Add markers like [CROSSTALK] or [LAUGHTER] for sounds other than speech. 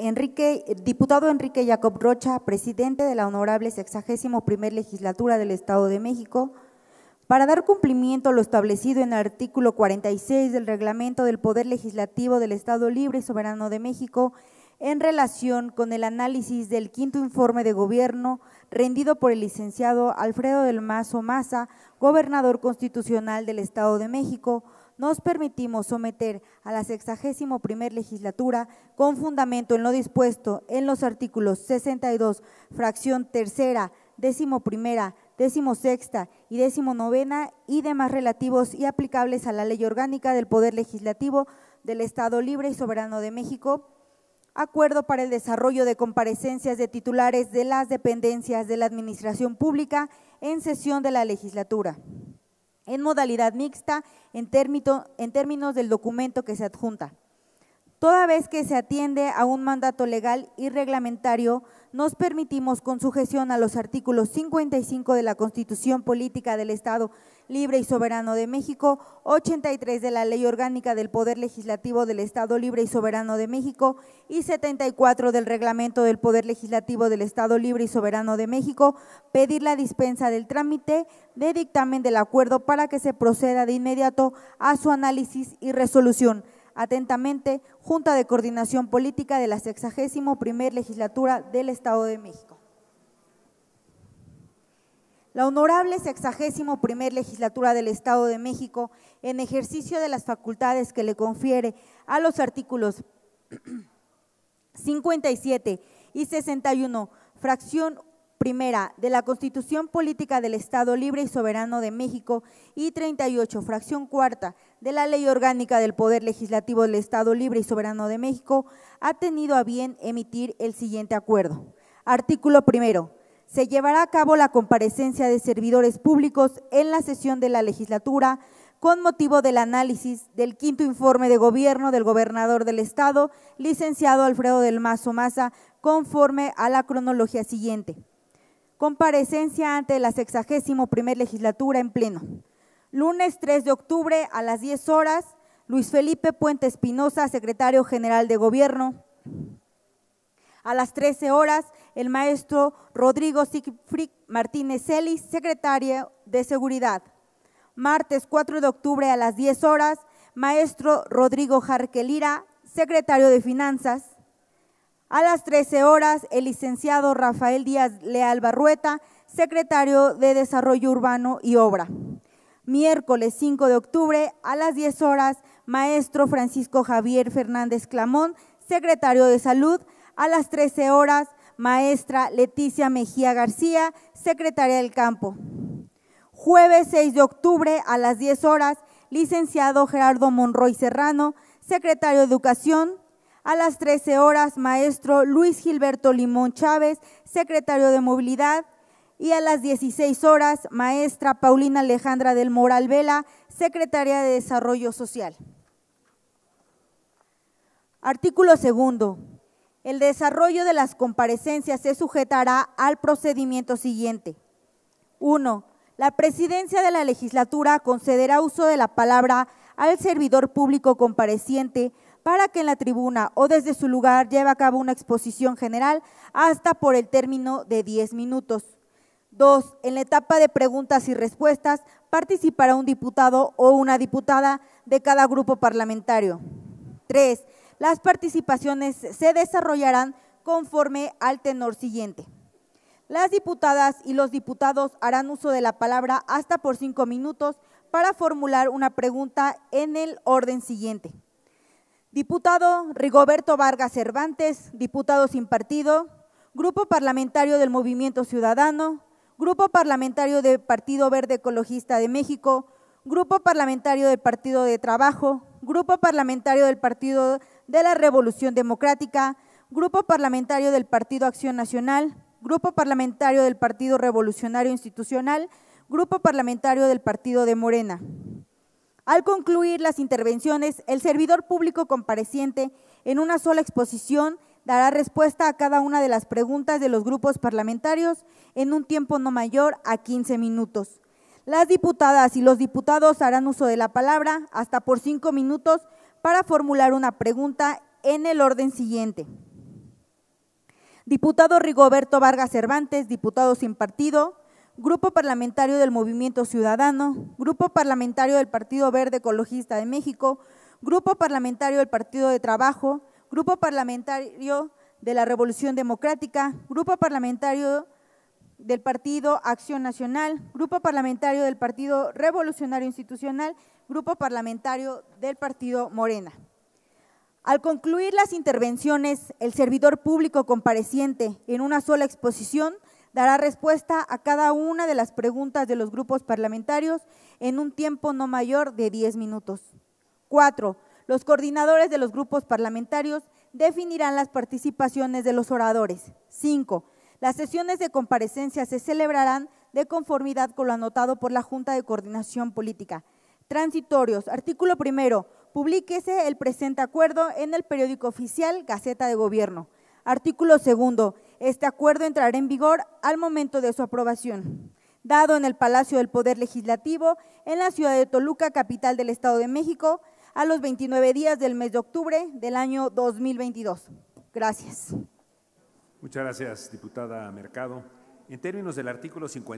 Enrique, eh, diputado Enrique Jacob Rocha, presidente de la Honorable 61 Legislatura del Estado de México, para dar cumplimiento a lo establecido en el artículo 46 del Reglamento del Poder Legislativo del Estado Libre y Soberano de México, en relación con el análisis del quinto informe de gobierno rendido por el licenciado Alfredo del Mazo Maza, gobernador constitucional del Estado de México, nos permitimos someter a la sexagésimo primer legislatura, con fundamento en lo dispuesto en los artículos 62, fracción tercera, décimo primera, décimo sexta y décimo y demás relativos y aplicables a la Ley Orgánica del Poder Legislativo del Estado Libre y Soberano de México, acuerdo para el desarrollo de comparecencias de titulares de las dependencias de la Administración Pública en sesión de la legislatura en modalidad mixta en, en términos del documento que se adjunta. Toda vez que se atiende a un mandato legal y reglamentario, nos permitimos, con sujeción a los artículos 55 de la Constitución Política del Estado Libre y Soberano de México, 83 de la Ley Orgánica del Poder Legislativo del Estado Libre y Soberano de México y 74 del Reglamento del Poder Legislativo del Estado Libre y Soberano de México, pedir la dispensa del trámite de dictamen del acuerdo para que se proceda de inmediato a su análisis y resolución Atentamente, Junta de Coordinación Política de la 61 Legislatura del Estado de México. La honorable 61 Legislatura del Estado de México, en ejercicio de las facultades que le confiere a los artículos 57 [CLEARS THROAT] y 61, fracción primera de la Constitución Política del Estado Libre y Soberano de México y 38, fracción cuarta de la Ley Orgánica del Poder Legislativo del Estado Libre y Soberano de México, ha tenido a bien emitir el siguiente acuerdo. Artículo primero. Se llevará a cabo la comparecencia de servidores públicos en la sesión de la legislatura con motivo del análisis del quinto informe de gobierno del gobernador del Estado, licenciado Alfredo del Mazo Maza, conforme a la cronología siguiente. Comparecencia ante la 61 primer legislatura en pleno. Lunes 3 de octubre a las 10 horas, Luis Felipe Puente Espinosa, secretario general de Gobierno. A las 13 horas, el maestro Rodrigo Siegfried Martínez Celis, secretario de Seguridad. Martes 4 de octubre a las 10 horas, maestro Rodrigo Jarquelira, secretario de Finanzas. A las 13 horas, el licenciado Rafael Díaz Leal Barrueta, secretario de Desarrollo Urbano y Obra. Miércoles 5 de octubre, a las 10 horas, maestro Francisco Javier Fernández Clamón, secretario de Salud. A las 13 horas, maestra Leticia Mejía García, secretaria del campo. Jueves 6 de octubre, a las 10 horas, licenciado Gerardo Monroy Serrano, secretario de Educación. A las 13 horas, maestro Luis Gilberto Limón Chávez, secretario de Movilidad. Y a las 16 horas, maestra Paulina Alejandra del Moral Vela, secretaria de Desarrollo Social. Artículo segundo. El desarrollo de las comparecencias se sujetará al procedimiento siguiente. 1. La presidencia de la legislatura concederá uso de la palabra al servidor público compareciente para que en la tribuna o desde su lugar lleve a cabo una exposición general hasta por el término de 10 minutos. Dos, en la etapa de preguntas y respuestas participará un diputado o una diputada de cada grupo parlamentario. Tres, las participaciones se desarrollarán conforme al tenor siguiente. Las diputadas y los diputados harán uso de la palabra hasta por cinco minutos para formular una pregunta en el orden siguiente. Diputado Rigoberto Vargas Cervantes, diputado sin partido, Grupo Parlamentario del Movimiento Ciudadano, Grupo Parlamentario del Partido Verde Ecologista de México, Grupo Parlamentario del Partido de Trabajo, Grupo Parlamentario del Partido de la Revolución Democrática, Grupo Parlamentario del Partido Acción Nacional, Grupo Parlamentario del Partido Revolucionario Institucional, Grupo Parlamentario del Partido de Morena. Al concluir las intervenciones, el servidor público compareciente en una sola exposición dará respuesta a cada una de las preguntas de los grupos parlamentarios en un tiempo no mayor a 15 minutos. Las diputadas y los diputados harán uso de la palabra hasta por cinco minutos para formular una pregunta en el orden siguiente. Diputado Rigoberto Vargas Cervantes, diputado sin partido, Grupo Parlamentario del Movimiento Ciudadano, Grupo Parlamentario del Partido Verde Ecologista de México, Grupo Parlamentario del Partido de Trabajo, Grupo Parlamentario de la Revolución Democrática, Grupo Parlamentario del Partido Acción Nacional, Grupo Parlamentario del Partido Revolucionario Institucional, Grupo Parlamentario del Partido Morena. Al concluir las intervenciones, el servidor público compareciente en una sola exposición dará respuesta a cada una de las preguntas de los grupos parlamentarios en un tiempo no mayor de 10 minutos. 4. Los coordinadores de los grupos parlamentarios definirán las participaciones de los oradores. 5. Las sesiones de comparecencia se celebrarán de conformidad con lo anotado por la Junta de Coordinación Política. Transitorios. Artículo primero. Publíquese el presente acuerdo en el periódico oficial Gaceta de Gobierno. Artículo segundo. Este acuerdo entrará en vigor al momento de su aprobación, dado en el Palacio del Poder Legislativo en la ciudad de Toluca, capital del Estado de México, a los 29 días del mes de octubre del año 2022. Gracias. Muchas gracias, diputada Mercado. En términos del artículo 50.